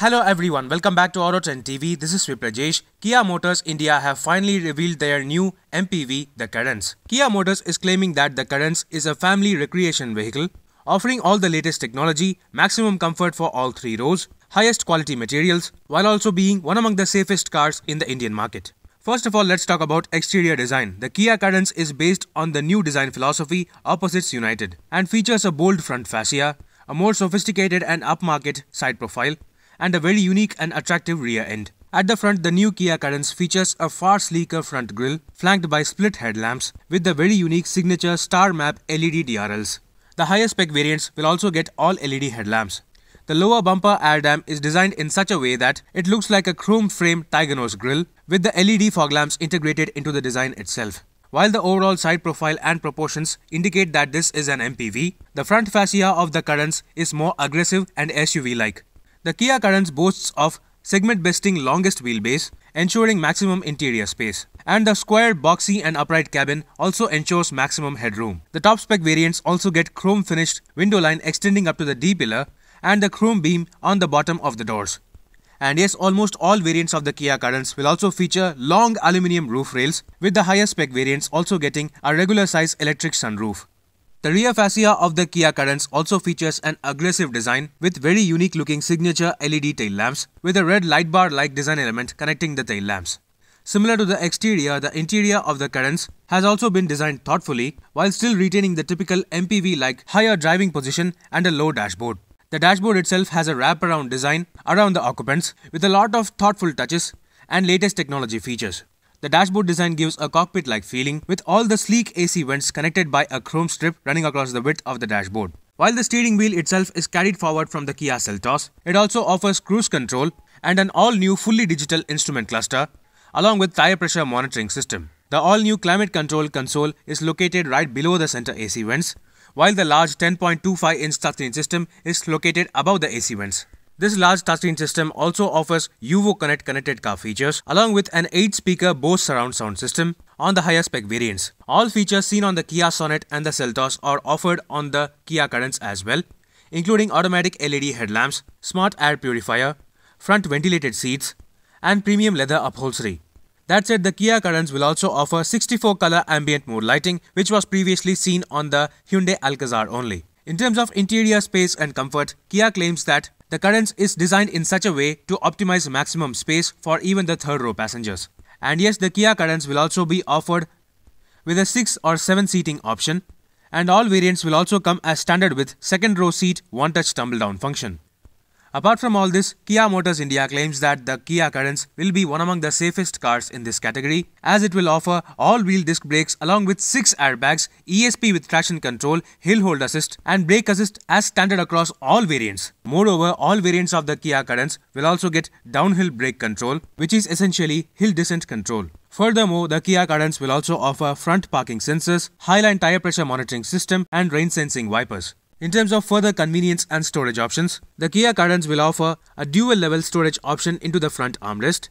Hello everyone, welcome back to Auto Trend TV. This is Viprajesh. Kia Motors India have finally revealed their new MPV, the Currents. Kia Motors is claiming that the Currents is a family recreation vehicle, offering all the latest technology, maximum comfort for all three rows, highest quality materials, while also being one among the safest cars in the Indian market. First of all, let's talk about exterior design. The Kia Cadence is based on the new design philosophy Opposites United and features a bold front fascia, a more sophisticated and upmarket side profile, and a very unique and attractive rear end. At the front, the new Kia Cadence features a far sleeker front grille flanked by split headlamps with the very unique signature Star Map LED DRLs. The higher spec variants will also get all LED headlamps. The lower bumper air dam is designed in such a way that it looks like a chrome frame Tiger nose grille with the LED fog lamps integrated into the design itself. While the overall side profile and proportions indicate that this is an MPV, the front fascia of the Cadence is more aggressive and SUV like. The Kia Currents boasts of segment-besting longest wheelbase, ensuring maximum interior space. And the square, boxy and upright cabin also ensures maximum headroom. The top-spec variants also get chrome-finished window line extending up to the D-pillar and the chrome beam on the bottom of the doors. And yes, almost all variants of the Kia Currents will also feature long aluminium roof rails, with the higher spec variants also getting a regular size electric sunroof. The rear fascia of the Kia Currents also features an aggressive design with very unique looking signature LED tail lamps with a red light bar like design element connecting the tail lamps. Similar to the exterior, the interior of the Currents has also been designed thoughtfully while still retaining the typical MPV like higher driving position and a low dashboard. The dashboard itself has a wraparound design around the occupants with a lot of thoughtful touches and latest technology features. The dashboard design gives a cockpit-like feeling with all the sleek AC vents connected by a chrome strip running across the width of the dashboard. While the steering wheel itself is carried forward from the Kia Seltos, it also offers cruise control and an all-new fully digital instrument cluster along with tire pressure monitoring system. The all-new climate control console is located right below the center AC vents, while the large 10.25-inch touchscreen system is located above the AC vents. This large touchscreen system also offers UVO Connect connected car features along with an 8-speaker Bose surround sound system on the higher spec variants. All features seen on the Kia Sonet and the Seltos are offered on the Kia Currents as well, including automatic LED headlamps, smart air purifier, front ventilated seats, and premium leather upholstery. That said, the Kia Currents will also offer 64 color ambient mode lighting, which was previously seen on the Hyundai Alcazar only. In terms of interior space and comfort, Kia claims that the Currents is designed in such a way to optimize maximum space for even the third row passengers. And yes, the Kia Currents will also be offered with a 6 or 7 seating option and all variants will also come as standard with second row seat one touch tumble down function. Apart from all this, Kia Motors India claims that the Kia Currents will be one among the safest cars in this category as it will offer all-wheel disc brakes along with 6 airbags, ESP with traction control, hill hold assist and brake assist as standard across all variants. Moreover, all variants of the Kia Currents will also get downhill brake control which is essentially hill descent control. Furthermore, the Kia Currents will also offer front parking sensors, highline tire pressure monitoring system and rain sensing wipers. In terms of further convenience and storage options, the Kia Cadence will offer a dual level storage option into the front armrest,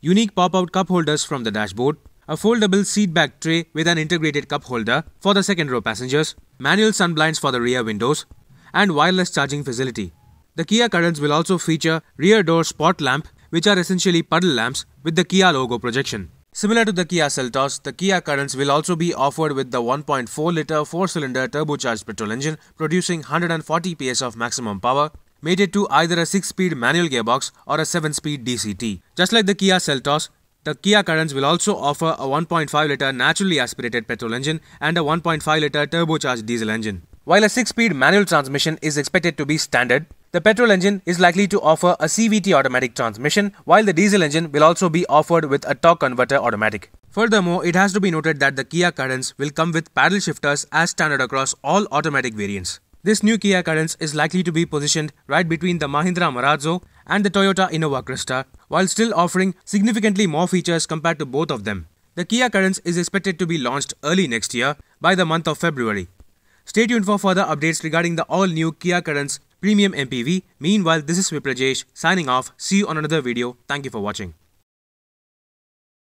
unique pop-out cup holders from the dashboard, a foldable seat back tray with an integrated cup holder for the second row passengers, manual sunblinds for the rear windows, and wireless charging facility. The Kia Cadence will also feature rear door spot lamp which are essentially puddle lamps with the Kia logo projection. Similar to the Kia Seltos, the Kia Currents will also be offered with the 1.4-litre 4-cylinder turbocharged petrol engine producing 140 PS of maximum power, mated to either a 6-speed manual gearbox or a 7-speed DCT. Just like the Kia Seltos, the Kia Currents will also offer a 1.5-litre naturally aspirated petrol engine and a 1.5-litre turbocharged diesel engine. While a 6-speed manual transmission is expected to be standard, the petrol engine is likely to offer a CVT automatic transmission, while the diesel engine will also be offered with a torque converter automatic. Furthermore, it has to be noted that the Kia Cadence will come with paddle shifters as standard across all automatic variants. This new Kia Cadence is likely to be positioned right between the Mahindra Marazzo and the Toyota Innova Crista, while still offering significantly more features compared to both of them. The Kia Cadence is expected to be launched early next year by the month of February. Stay tuned for further updates regarding the all new Kia Cadence Premium MPV. Meanwhile, this is Viprajesh signing off. See you on another video. Thank you for watching.